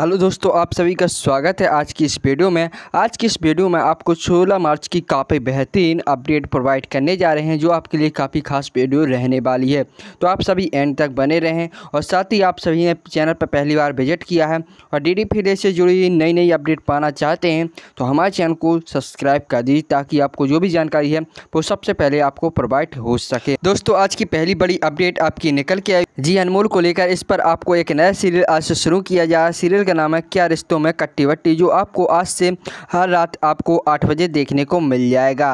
hello दोस्तों आप सभी का स्वागत है आज की इस वीडियो में आज की इस वीडियो में आपको 16 मार्च की काफ़ी बेहतरीन अपडेट प्रोवाइड करने जा रहे हैं जो आपके लिए काफ़ी खास वीडियो रहने वाली है तो आप सभी एंड तक बने रहें और साथ ही आप सभी ने चैनल पर पहली बार विजिट किया है और डी डी फ्री से जुड़ी नई नई अपडेट पाना चाहते हैं तो हमारे चैनल को सब्सक्राइब कर दीजिए ताकि आपको जो भी जानकारी है वो सबसे पहले आपको प्रोवाइड हो सके दोस्तों आज की पहली बड़ी अपडेट आपकी निकल के आई जी अनमोल को लेकर इस पर आपको एक नया सीरियल आज से शुरू किया जा रहा है सीरियल का नाम है क्या रिश्तों में कट्टी वट्टी जो आपको आज से हर रात आपको आठ बजे देखने को मिल जाएगा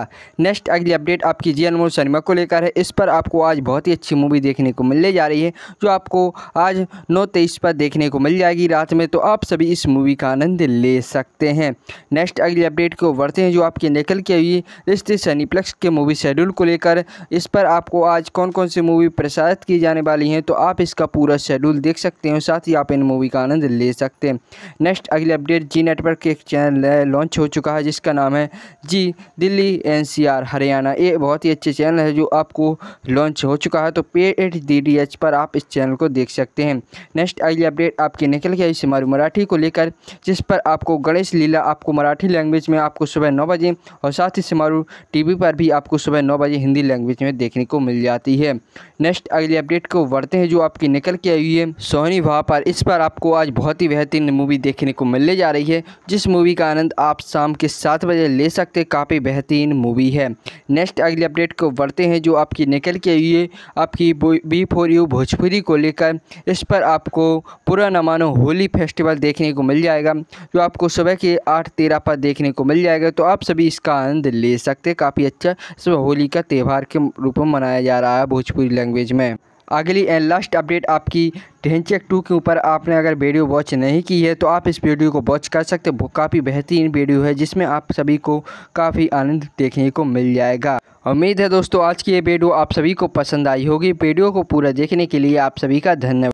नेक्स्ट अगली अपडेट आपकी जी अनमोल सिनेमा को लेकर है इस पर आपको आज बहुत ही अच्छी मूवी देखने को मिलने जा रही है जो आपको आज नौ तेईस पर देखने को मिल जाएगी रात में तो आप सभी इस मूवी का आनंद ले सकते हैं नेक्स्ट अगली अपडेट को बढ़ते हैं जो आपकी निकल के हुई रिश्ते सनीप्लेक्स के मूवी शेड्यूल को लेकर इस पर आपको आज कौन कौन सी मूवी प्रसारित की जाने वाली हैं तो आप इसका पूरा शेड्यूल देख सकते हैं साथ ही आप इन मूवी का आनंद ले सकते हैं नेक्स्ट अगली अपडेट जी नेटवर्क के एक चैनल लॉन्च हो चुका है जिसका नाम है जी दिल्ली एन हरियाणा ये बहुत ही अच्छे चैनल है जो आपको लॉन्च हो चुका है तो पे डी पर आप इस चैनल को देख सकते हैं नेक्स्ट अगली अपडेट आपकी निकल गया इस हमारी मराठी को लेकर जिस पर आपको गणेश लीला आपको मराठी लैंग्वेज में आपको सुबह नौ बजे और साथ ही समारोह टीवी पर भी आपको सुबह नौ बजे हिंदी लैंग्वेज में देखने को मिल जाती है नेक्स्ट अगली अपडेट को वर्ते सकते हैं जो आपकी निकल के आई है सोहनी भा पर इस पर आपको आज बहुत ही बेहतरीन मूवी देखने को मिलने जा रही है जिस मूवी का आनंद आप शाम के सात बजे ले सकते काफ़ी बेहतरीन मूवी है नेक्स्ट अगली अपडेट को बढ़ते हैं जो आपकी निकल के आई है आपकी बी फोर यू भोजपुरी को लेकर इस पर आपको पूरा नमानो होली फेस्टिवल देखने को मिल जाएगा जो आपको सुबह के आठ तेरह पर देखने को मिल जाएगा तो आप सभी इसका आनंद ले सकते काफ़ी अच्छा इसमें होली का त्यौहार के रूप में मनाया जा रहा है भोजपुरी लैंग्वेज में अगली एंड लास्ट अपडेट आपकी ढेंचक टू के ऊपर आपने अगर वीडियो वॉच नहीं की है तो आप इस वीडियो को वॉच कर सकते हो काफ़ी बेहतरीन वीडियो है जिसमें आप सभी को काफ़ी आनंद देखने को मिल जाएगा उम्मीद है दोस्तों आज की ये वीडियो आप सभी को पसंद आई होगी वीडियो को पूरा देखने के लिए आप सभी का धन्यवाद